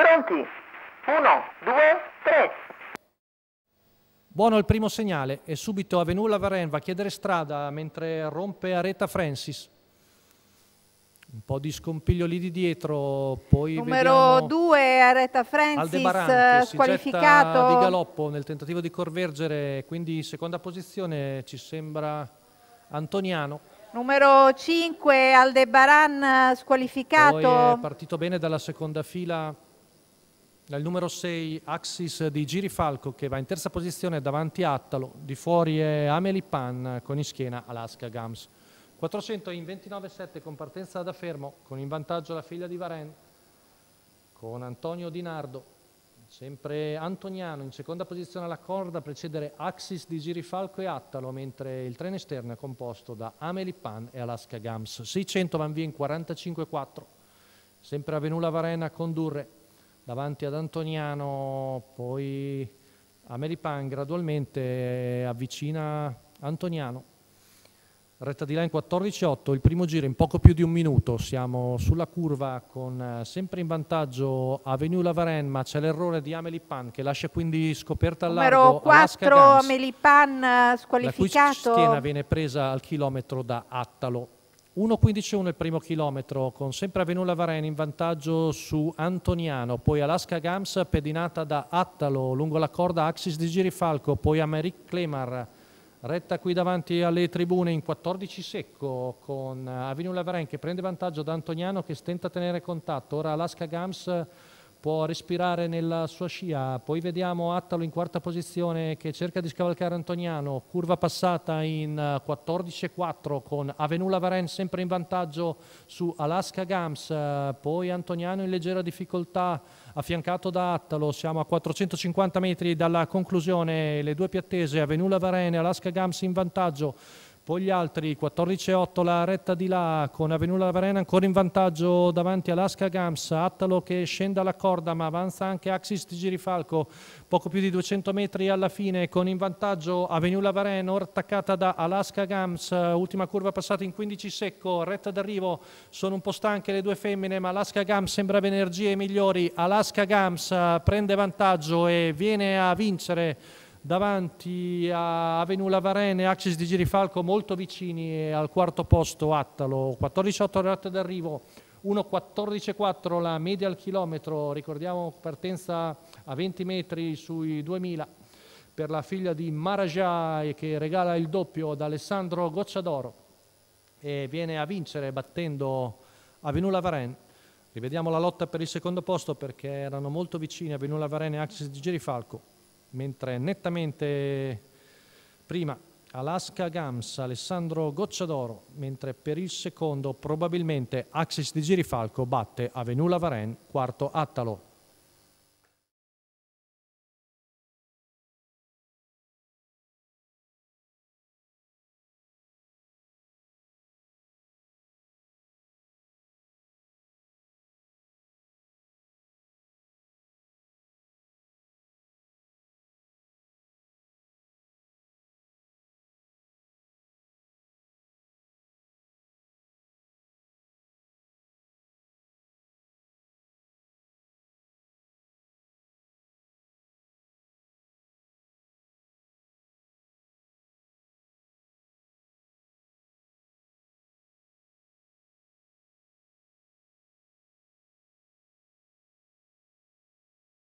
Pronti? Uno, due, tre. Buono il primo segnale e subito Avenula Varen va a chiedere strada mentre rompe Areta Francis. Un po' di scompiglio lì di dietro, poi Numero 2 Areta Francis squalificato di galoppo nel tentativo di corvergere, quindi in seconda posizione ci sembra Antoniano. Numero 5 Aldebaran squalificato. Poi è partito bene dalla seconda fila al numero 6 Axis di Girifalco che va in terza posizione davanti a Attalo, di fuori è Amelie Pan con in schiena Alaska Gams. 400 in 29.7 con partenza da fermo, con in vantaggio la figlia di Varenne, con Antonio Di Nardo, sempre Antoniano in seconda posizione alla corda, precedere Axis di Girifalco e Attalo, mentre il treno esterno è composto da Amelie Pan e Alaska Gams. 600 van via in 45.4. 4 sempre Avenula Varenne a condurre, davanti ad Antoniano, poi a Ameripan gradualmente eh, avvicina Antoniano. Retta di là in 14-8, il primo giro in poco più di un minuto, siamo sulla curva con eh, sempre in vantaggio Avenue Lavaren, ma c'è l'errore di Amelipan che lascia quindi scoperta al largo Numero 4 Amelipan squalificato. La cui schiena viene presa al chilometro da Attalo. 1.15.1 il primo chilometro, con sempre Avenula Varene in vantaggio su Antoniano, poi Alaska Gams pedinata da Attalo lungo la corda Axis di Girifalco, poi Americ Clemar retta qui davanti alle tribune in 14 secco con Avenula Varene che prende vantaggio da Antoniano che stenta a tenere contatto, ora Alaska Gams può respirare nella sua scia, poi vediamo Attalo in quarta posizione che cerca di scavalcare Antoniano, curva passata in 14-4 eh, con Avenula Varen sempre in vantaggio su Alaska Gams, eh, poi Antoniano in leggera difficoltà affiancato da Attalo, siamo a 450 metri dalla conclusione, le due piattese Avenula Varen e Alaska Gams in vantaggio poi gli altri 14-8 la retta di là con Avenula Lavarena ancora in vantaggio davanti all'Asca Gams, Attalo che scende alla corda ma avanza anche Axis di Girifalco, poco più di 200 metri alla fine con in vantaggio Avenula Lavarena, ora attaccata da Alaska Gams, ultima curva passata in 15 secco, retta d'arrivo, sono un po' stanche le due femmine ma Alaska Gams sembrava energie migliori, Alaska Gams eh, prende vantaggio e viene a vincere davanti a Avenue Lavarene e Axis di Girifalco molto vicini al quarto posto Attalo, 14-8 rate d'arrivo, 1.14.4 la media al chilometro, ricordiamo partenza a 20 metri sui 2000 per la figlia di Marajai che regala il doppio ad Alessandro Gocciadoro e viene a vincere battendo Avenue Lavarene. Rivediamo la lotta per il secondo posto perché erano molto vicini a Avenue Lavarene e Axis di Girifalco mentre nettamente prima Alaska Gams, Alessandro Gocciadoro, mentre per il secondo probabilmente Axis di Girifalco batte Avenula Varen, quarto Attalo.